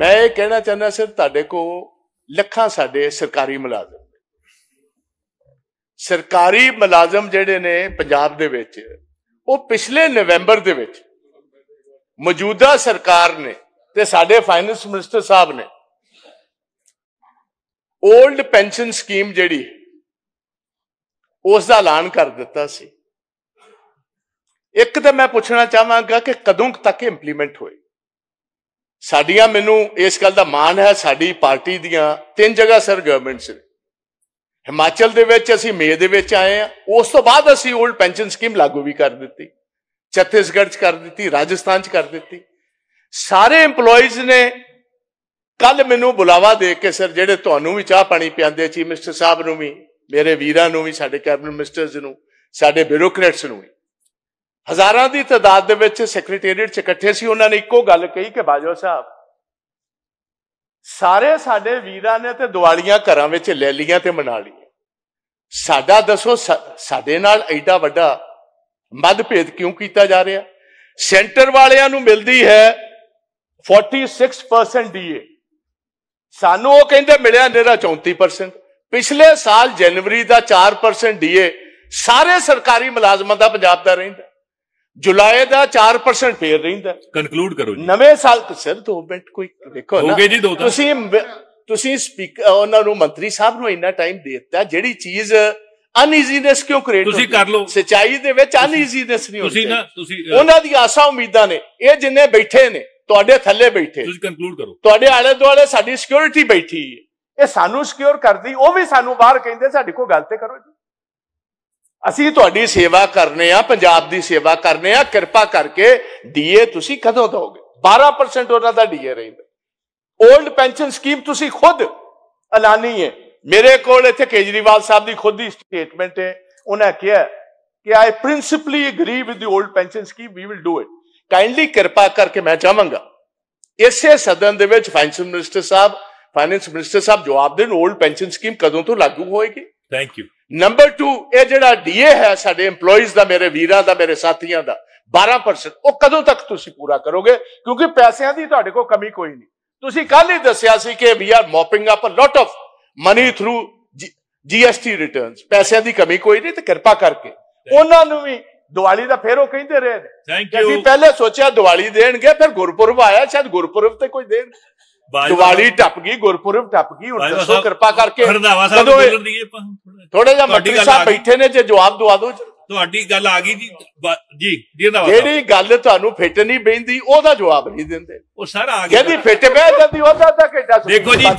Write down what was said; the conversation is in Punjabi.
ਮੈਂ ਇਹ ਕਹਿਣਾ ਚਾਹੁੰਦਾ ਸਿਰ ਤੁਹਾਡੇ ਕੋ ਲੱਖਾਂ ਸਾਡੇ ਸਰਕਾਰੀ ਮੁਲਾਜ਼ਮ ਸਰਕਾਰੀ ਮੁਲਾਜ਼ਮ ਜਿਹੜੇ ਨੇ ਪੰਜਾਬ ਦੇ ਵਿੱਚ ਉਹ ਪਿਛਲੇ ਨਵੰਬਰ ਦੇ ਵਿੱਚ ਮੌਜੂਦਾ ਸਰਕਾਰ ਨੇ ਤੇ ਸਾਡੇ ਫਾਈਨੈਂਸ ਮਿਨਿਸਟਰ ਸਾਹਿਬ ਨੇ 올ਡ ਪੈਨਸ਼ਨ ਸਕੀਮ ਜਿਹੜੀ ਉਸ ਦਾ ਐਲਾਨ ਕਰ ਦਿੱਤਾ ਸੀ ਇੱਕ ਤਾਂ ਮੈਂ ਪੁੱਛਣਾ ਚਾਹਾਂਗਾ ਕਿ ਕਦੋਂ ਤੱਕ ਇੰਪਲੀਮੈਂਟ ਹੋਏ ਸਾਡੀਆਂ ਮੈਨੂੰ ਇਸ ਗੱਲ ਦਾ ਮਾਣ ਹੈ ਸਾਡੀ ਪਾਰਟੀ ਦੀਆਂ ਤਿੰਨ ਜਗ੍ਹਾ ਸਰ ਗਵਰਨਮੈਂਟਸ ਨੇ ਹਿਮਾਚਲ ਦੇ ਵਿੱਚ ਅਸੀਂ ਮੇ ਦੇ ਵਿੱਚ ਆਏ ਆ ਉਸ ਤੋਂ ਬਾਅਦ ਅਸੀਂ 올ਡ ਪੈਨਸ਼ਨ ਸਕੀਮ ਲਾਗੂ ਵੀ ਕਰ ਦਿੱਤੀ ਛੱਤੀਸਗੜ੍ਹ 'ਚ ਕਰ ਦਿੱਤੀ ਰਾਜਸਥਾਨ 'ਚ ਕਰ ਦਿੱਤੀ ਸਾਰੇ EMPLOYEES ਨੇ ਕੱਲ ਮੈਨੂੰ ਬੁਲਾਵਾ ਦੇ ਕੇ ਸਰ ਜਿਹੜੇ ਤੁਹਾਨੂੰ ਵੀ ਚਾਹ ਪਾਣੀ ਪਿਆਉਂਦੇ ਸੀ ਮਿਸਟਰ ਸਾਹਿਬ ਨੂੰ ਵੀ ਮੇਰੇ ਵੀਰਾਂ ਨੂੰ ਵੀ ਸਾਡੇ ਕੈਬਨਿਟ ਮਿਨਿਸਟਰਸ ਨੂੰ ਸਾਡੇ ਬਿਊਰੋਕਰੇਟਸ ਨੂੰ ਵੀ ਹਜ਼ਾਰਾਂ ਦੀ ਤਦਾਦ ਦੇ ਵਿੱਚ ਸੈਕਟਰੀਏਟ 'ਚ ਇਕੱਠੇ ਸੀ ਉਹਨਾਂ ਨੇ ਇੱਕੋ ਗੱਲ ਕਹੀ ਕਿ ਬਾਜੋ ਸਾਹਿਬ ਸਾਰੇ ਸਾਡੇ ਵੀਰਾਂ ਨੇ ਤੇ ਦਿਵਾਲੀਆਂ ਘਰਾਂ ਵਿੱਚ ਲੈ ਲੀਆਂ ਤੇ ਮਨਾ ਲੀਆਂ ਸਾਡਾ ਦੱਸੋ ਸਾਡੇ ਨਾਲ ਐਡਾ ਵੱਡਾ ਮਦਭੇਦ ਕਿਉਂ ਕੀਤਾ ਜਾ ਰਿਹਾ ਸੈਂਟਰ ਵਾਲਿਆਂ ਨੂੰ ਮਿਲਦੀ ਹੈ 46% ਡੀਏ ਸਾਨੂੰ ਉਹ ਕਹਿੰਦੇ ਮਿਲਿਆ ਨੇਰਾ 34% ਪਿਛਲੇ ਸਾਲ ਜਨਵਰੀ ਦਾ 4% ਡੀਏ ਸਾਰੇ ਸਰਕਾਰੀ ਮੁਲਾਜ਼ਮਾਂ ਦਾ ਪੰਜਾਬ ਦਾ ਰਹਿੰਦਾ ਜੁਲਾਈ ਦਾ 4% ਫੇਰ ਰਹਿੰਦਾ ਕਨਕਲੂਡ ਕਰੋ ਜੀ ਨਵੇਂ ਸਾਲ ਤੋਂ ਸਿਰ ਦੋ ਮਿੰਟ ਕੋਈ ਦੇਖੋ ਨਾ ਹੋਗੇ ਜੀ ਦੋ ਤੁਸੀਂ ਤੁਸੀਂ ਸਪੀਕ ਉਹਨਾਂ ਨੂੰ ਮੰਤਰੀ ਸਾਹਿਬ ਨੂੰ ਇੰਨਾ ਟਾਈਮ ਦੇ ਦਿੱਤਾ ਜਿਹੜੀ ਚੀਜ਼ ਅਨਈਜ਼ੀਨੈਸ ਕਿਉਂ ਕ੍ਰੀਏਟ ਤੁਸੀਂ ਕਰ ਲਓ ਸਚਾਈ ਦੇ ਵਿੱਚ ਅਨਈਜ਼ੀਨੈਸ ਨਹੀਂ ਹੁੰਦੀ ਤੁਸੀਂ ਨਾ ਤੁਸੀਂ ਉਹਨਾਂ ਦੀ ਆਸਾਂ ਉਮੀਦਾਂ ਨੇ ਇਹ ਜਿੰਨੇ ਬੈਠੇ ਨੇ ਤੁਹਾਡੇ ਥੱਲੇ ਬੈਠੇ ਤੁਸੀਂ ਕਨਕਲੂਡ ਕਰੋ ਤੁਹਾਡੇ ਆਲੇ ਦੁਆਲੇ ਸਾਡੀ ਸਿਕਿਉਰਿਟੀ ਬੈਠੀ ਹੈ ਇਹ ਸਾਨੂੰ ਸਿਕਿਉਰ ਕਰਦੀ ਉਹ ਵੀ ਸਾਨੂੰ ਬਾਹਰ ਕਹਿੰਦੇ ਸਾਡੇ ਕੋਲ ਗੱਲ ਤੇ ਕਰੋ ਜੀ ਅਸੀਂ ਤੁਹਾਡੀ ਸੇਵਾ ਕਰਨੇ ਆ ਪੰਜਾਬ ਦੀ ਸੇਵਾ ਕਰਨੇ ਆ ਕਿਰਪਾ ਕਰਕੇ ਡੀਏ ਤੁਸੀਂ ਕਦੋਂ ਦੋਗੇ 12% ਉਹਨਾਂ ਦਾ ਡੀਏ ਰਹਿੰਦਾ 올ਡ ਪੈਨਸ਼ਨ ਸਕੀਮ ਤੁਸੀਂ ਖੁਦ ਐਲਾਨੀ ਹੈ ਮੇਰੇ ਕੋਲ ਇੱਥੇ ਕੇਜਰੀਵਾਲ ਸਾਹਿਬ ਦੀ ਖੁਦ ਦੀ ਸਟੇਟਮੈਂਟ ਹੈ ਉਹਨਾਂ ਕਿਹਾ ਕਿ I principally agree with the old pension scheme we will do it kindly ਕਿਰਪਾ ਕਰਕੇ ਮੈਂ ਚਾਹਾਂਗਾ ਇਸੇ ਸਦਨ ਦੇ ਵਿੱਚ ਫਾਈਨੈਂਸ ਮਿਨਿਸਟਰ ਸਾਹਿਬ ਫਾਈਨੈਂਸ ਮਿਨਿਸਟਰ ਸਾਹਿਬ ਜਵਾਬ ਦੇਣ 올ਡ ਪੈਨਸ਼ਨ ਸਕੀਮ ਕਦੋਂ ਤੋਂ ਲਾਗੂ ਹੋਏਗੀ ਥੈਂਕ ਯੂ ਨੰਬਰ 2 ਇਹ ਜਿਹੜਾ ਡੀਏ ਹੈ ਸਾਡੇ EMPLOYEES ਦਾ ਮੇਰੇ ਵੀਰਾਂ ਦਾ ਮੇਰੇ ਸਾਥੀਆਂ ਦਾ 12% ਉਹ ਕਦੋਂ ਤੱਕ ਤੁਸੀਂ ਪੂਰਾ ਕਰੋਗੇ ਕਿਉਂਕਿ ਪੈਸਿਆਂ ਦੀ ਤੁਹਾਡੇ ਕੋਲ ਕਮੀ ਕੋਈ ਨਹੀਂ ਤੁਸੀਂ ਕੱਲ ਹੀ ਦੱਸਿਆ ਸੀ ਕਿ we are mopping up a lot of money through GST returns ਪੈਸਿਆਂ ਦੀ ਕਮੀ ਕੋਈ ਨਹੀਂ ਤੇ ਕਿਰਪਾ ਕਰਕੇ ਉਹਨਾਂ ਨੂੰ ਵੀ ਦੀਵਾਲੀ ਦਾ ਫੇਰ ਉਹ ਕਹਿੰਦੇ ਰਹੇ ਨੇ ਅਸੀਂ ਪਹਿਲੇ ਸੋਚਿਆ ਦੀਵਾਲੀ ਦੇਣਗੇ ਫਿਰ ਗੁਰਪੁਰਬ ਆਇਆ ਸ਼ਾਇਦ ਗੁਰਪੁਰਬ ਤੇ ਕੋਈ ਦੇਣ ਦੀਵਾਲੀ ਟੱਪ ਗਈ ਗੁਰਪੁਰਬ ਟੱਪ ਗਈ ਹੁਣ ਦੱਸੋ ਕਿਰਪਾ ਕਰਕੇ ਸਾਹਿਬ ਕਦੋਂ ਥੋੜੇ ਜਿਹਾ ਮੱਠੀ ਸਾਹਿਬ ਬੈਠੇ ਨੇ ਜੇ ਜਵਾਬ ਦਵਾ ਦੋ ਤੁਹਾਡੀ ਗੱਲ ਆ ਗਈ ਜੀ ਜੀ ਜਿਹੜੀ ਗੱਲ ਤੁਹਾਨੂੰ ਫਿੱਟ ਨਹੀਂ ਬੈਂਦੀ ਉਹਦਾ ਜਵਾਬ ਨਹੀਂ ਦਿੰਦੇ ਉਹ ਸਰ ਆ ਗਿਆ ਜਿਹਦੀ ਫਿੱਟ ਬੈ ਜਾਂਦੀ ਉਹਦਾ ਤਾਂ ਕਿੱਡਾ ਦੇਖੋ ਜੀ